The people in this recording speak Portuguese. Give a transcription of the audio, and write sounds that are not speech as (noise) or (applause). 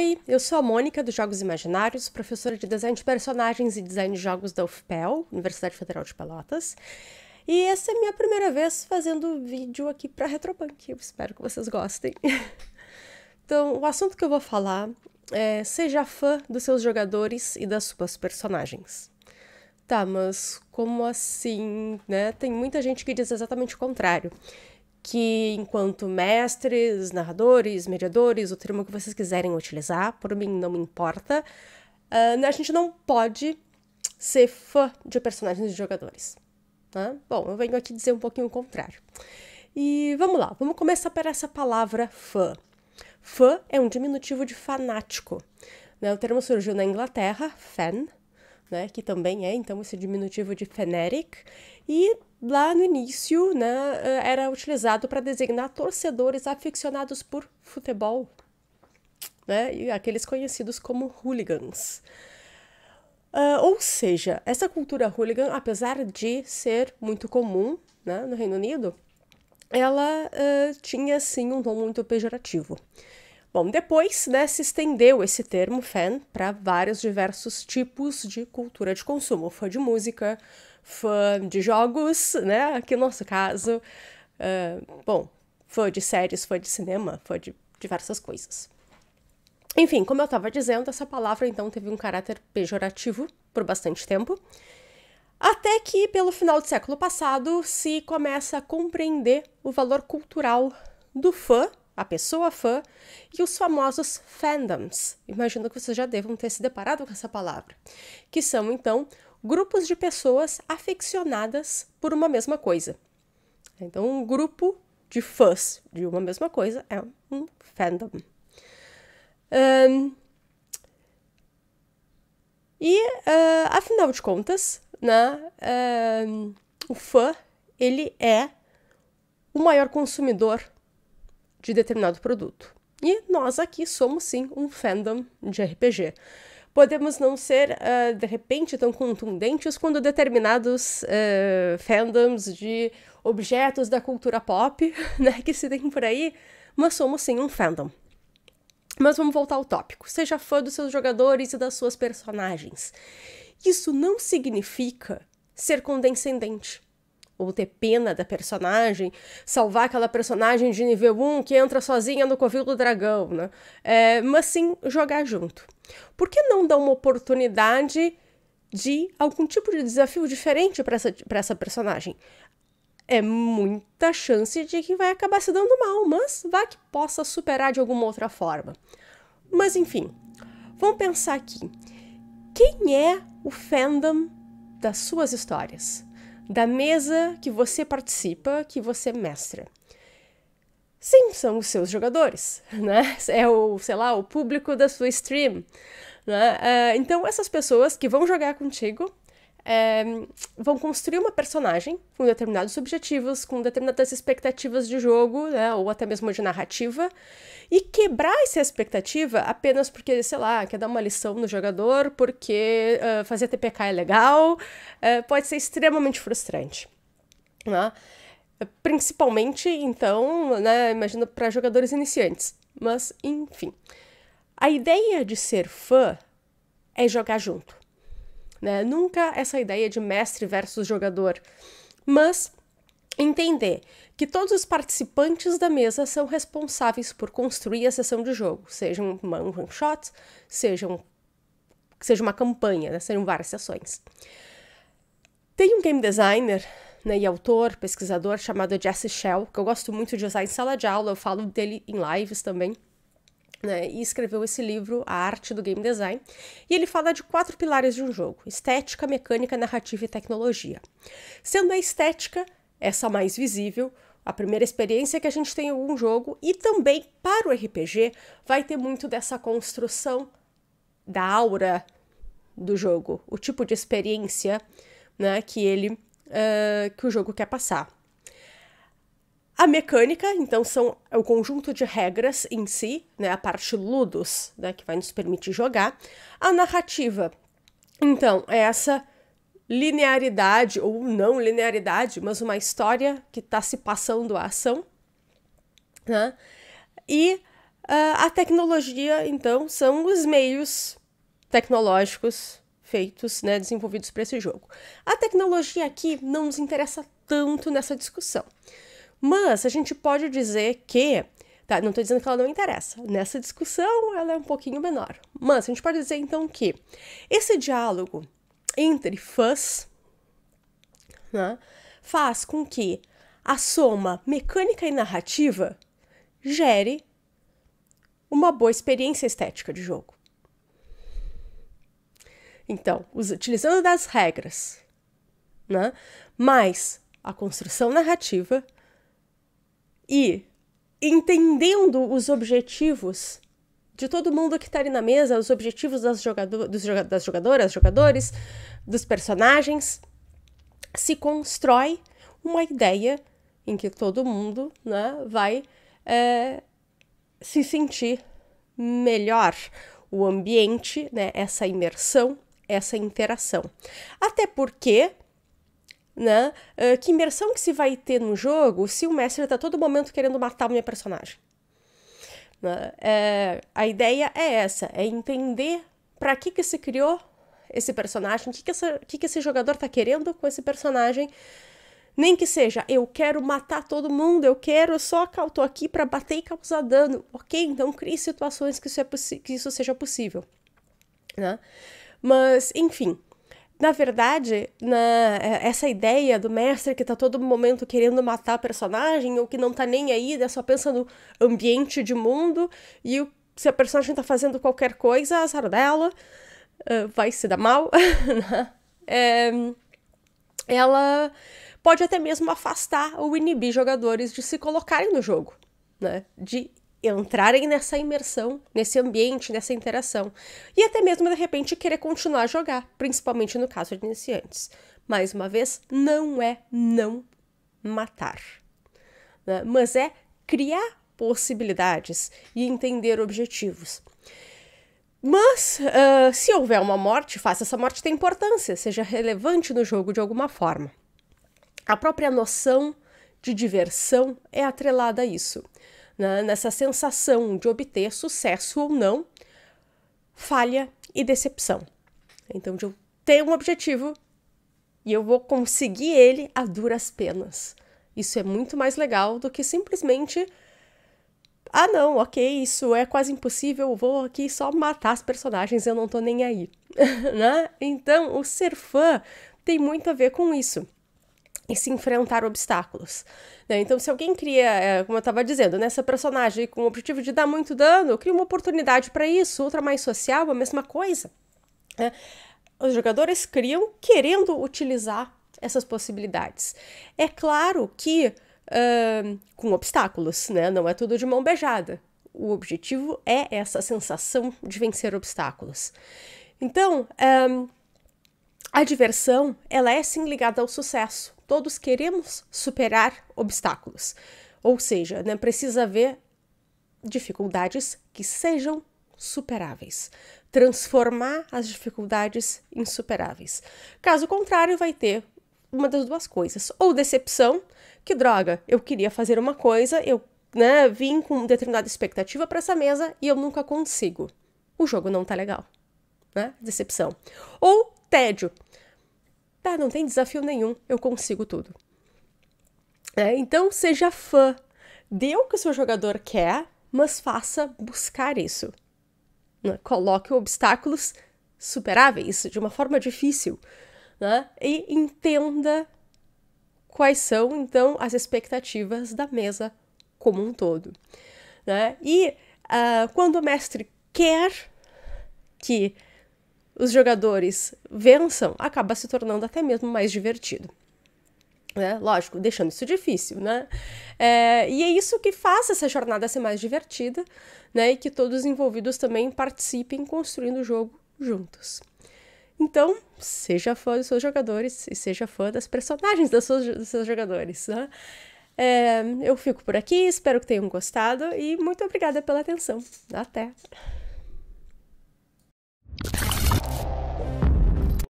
Oi, eu sou a Mônica dos Jogos Imaginários, professora de design de personagens e design de jogos da UFPEL, Universidade Federal de Pelotas. E essa é a minha primeira vez fazendo vídeo aqui para Retropunk. Eu espero que vocês gostem. (laughs) então, o assunto que eu vou falar é seja fã dos seus jogadores e das suas personagens. Tá, mas como assim, né? Tem muita gente que diz exatamente o contrário que, enquanto mestres, narradores, mediadores, o termo que vocês quiserem utilizar, por mim não me importa, uh, a gente não pode ser fã de personagens de jogadores. Né? Bom, eu venho aqui dizer um pouquinho o contrário. E vamos lá, vamos começar por essa palavra fã. Fã é um diminutivo de fanático. Né? O termo surgiu na Inglaterra, fan, né? que também é então esse diminutivo de fanatic, e lá no início né, eh, era utilizado para designar torcedores aficionados por futebol, né, e aqueles conhecidos como hooligans. Uh, ou seja, essa cultura hooligan, apesar de ser muito comum né, no Reino Unido, ela uh, tinha sim um tom muito pejorativo. Bom, depois né, se estendeu esse termo fan para vários diversos tipos de cultura de consumo. Foi de música, fã de jogos, né? Aqui no nosso caso, uh, bom, fã de séries, fã de cinema, fã de diversas coisas. Enfim, como eu estava dizendo, essa palavra então teve um caráter pejorativo por bastante tempo, até que pelo final do século passado se começa a compreender o valor cultural do fã, a pessoa fã, e os famosos fandoms. Imagino que vocês já devam ter se deparado com essa palavra, que são então grupos de pessoas aficionadas por uma mesma coisa. Então, um grupo de fãs de uma mesma coisa é um fandom. Um, e, uh, afinal de contas, né, um, o fã ele é o maior consumidor de determinado produto. E nós aqui somos sim um fandom de RPG podemos não ser, uh, de repente, tão contundentes quando determinados uh, fandoms de objetos da cultura pop, (laughs) né, que se tem por aí, mas somos sim um fandom. Mas vamos voltar ao tópico. Seja fã dos seus jogadores e das suas personagens. Isso não significa ser condescendente ou ter pena da personagem, salvar aquela personagem de nível 1 que entra sozinha no covil do dragão, né? É, mas sim jogar junto. Por que não dar uma oportunidade de algum tipo de desafio diferente para essa, essa personagem? É muita chance de que vai acabar se dando mal, mas vá que possa superar de alguma outra forma. Mas enfim, vamos pensar aqui. Quem é o fandom das suas histórias? da mesa que você participa, que você é mestra. Sim, são os seus jogadores, (laughs) né? É o, sei lá, o público da sua stream. Né? Uh, então, essas pessoas que vão jogar contigo é, vão construir uma personagem com determinados objetivos, com determinadas expectativas de jogo, né, ou até mesmo de narrativa, e quebrar essa expectativa apenas porque, sei lá, quer dar uma lição no jogador, porque uh, fazer TPK é legal, uh, pode ser extremamente frustrante. Né? Principalmente, então, né, imagina para jogadores iniciantes. Mas, enfim. A ideia de ser fã é jogar junto né? Nunca essa ideia de mestre versus jogador, mas entender que todos os participantes da mesa são responsáveis por construir a sessão de jogo, seja um one shot, seja, um, seja uma campanha, né? sejam várias sessões. Tem um game designer né, e autor, pesquisador chamado Jesse Shell, que eu gosto muito de usar em sala de aula, eu falo dele em lives também, né, e escreveu esse livro, A Arte do Game Design, e ele fala de quatro pilares de um jogo: estética, mecânica, narrativa e tecnologia. Sendo a estética essa mais visível, a primeira experiência que a gente tem em algum jogo, e também para o RPG, vai ter muito dessa construção da aura do jogo, o tipo de experiência né, que ele uh, que o jogo quer passar. A mecânica, então, são é o conjunto de regras em si, né, a parte ludus, né, que vai nos permitir jogar. A narrativa, então, é essa linearidade ou não linearidade, mas uma história que está se passando a ação. Né? E uh, a tecnologia, então, são os meios tecnológicos feitos, né, desenvolvidos para esse jogo. A tecnologia aqui não nos interessa tanto nessa discussão. Mas a gente pode dizer que. Tá, não estou dizendo que ela não interessa. Nessa discussão, ela é um pouquinho menor. Mas a gente pode dizer então que esse diálogo entre fãs né, faz com que a soma mecânica e narrativa gere uma boa experiência estética de jogo. Então, utilizando das regras, né, mais a construção narrativa e entendendo os objetivos de todo mundo que está ali na mesa, os objetivos das, jogador joga das jogadoras, jogadores, dos personagens, se constrói uma ideia em que todo mundo né, vai é, se sentir melhor. O ambiente, né, essa imersão, essa interação. Até porque né? Uh, que imersão que se vai ter no jogo se o mestre está todo momento querendo matar o meu personagem? Né? É, a ideia é essa, é entender para que que se criou esse personagem, o que que, que que esse jogador está querendo com esse personagem, nem que seja, eu quero matar todo mundo, eu quero só que eu tô aqui para bater e causar dano. Ok, então crie situações que isso, é que isso seja possível. Né? Mas, enfim, na verdade, na, é, essa ideia do mestre que tá todo momento querendo matar a personagem, ou que não tá nem aí, né, só pensa no ambiente de mundo, e o, se a personagem tá fazendo qualquer coisa, azar dela, uh, vai se dar mal, (laughs) né? é, ela pode até mesmo afastar ou inibir jogadores de se colocarem no jogo, né? De entrarem nessa imersão, nesse ambiente, nessa interação. E até mesmo, de repente, querer continuar a jogar, principalmente no caso de iniciantes. Mais uma vez, não é não matar, né? mas é criar possibilidades e entender objetivos. Mas, uh, se houver uma morte, faça essa morte ter importância, seja relevante no jogo de alguma forma. A própria noção de diversão é atrelada a isso né, nessa sensação de obter sucesso ou não, falha e decepção. Então, de eu ter um objetivo e eu vou conseguir ele a duras penas. Isso é muito mais legal do que simplesmente. Ah, não, ok, isso é quase impossível, vou aqui só matar as personagens, eu não tô nem aí. (laughs) né? Então, o ser fã tem muito a ver com isso e se enfrentar obstáculos. Né? Então, se alguém cria, é, como eu estava dizendo, nessa né, personagem com o objetivo de dar muito dano, cria uma oportunidade para isso, outra mais social, a mesma coisa. Né? Os jogadores criam querendo utilizar essas possibilidades. É claro que uh, com obstáculos, né? não é tudo de mão beijada. O objetivo é essa sensação de vencer obstáculos. Então, um, a diversão, ela é sim ligada ao sucesso. Todos queremos superar obstáculos. Ou seja, né, precisa haver dificuldades que sejam superáveis. Transformar as dificuldades em superáveis. Caso contrário, vai ter uma das duas coisas. Ou decepção, que droga, eu queria fazer uma coisa, eu né, vim com determinada expectativa para essa mesa e eu nunca consigo. O jogo não tá legal. Né? Decepção. Ou tédio, Tá, não tem desafio nenhum, eu consigo tudo. É, então seja fã, dê o que o seu jogador quer, mas faça buscar isso. Né? Coloque obstáculos superáveis de uma forma difícil né? e entenda quais são então as expectativas da mesa como um todo. Né? E uh, quando o mestre quer que os jogadores vençam, acaba se tornando até mesmo mais divertido. Né? Lógico, deixando isso difícil, né? É, e é isso que faz essa jornada ser mais divertida, né? E que todos os envolvidos também participem construindo o jogo juntos. Então, seja fã dos seus jogadores e seja fã das personagens dos seus, dos seus jogadores, né? É, eu fico por aqui, espero que tenham gostado e muito obrigada pela atenção. Até!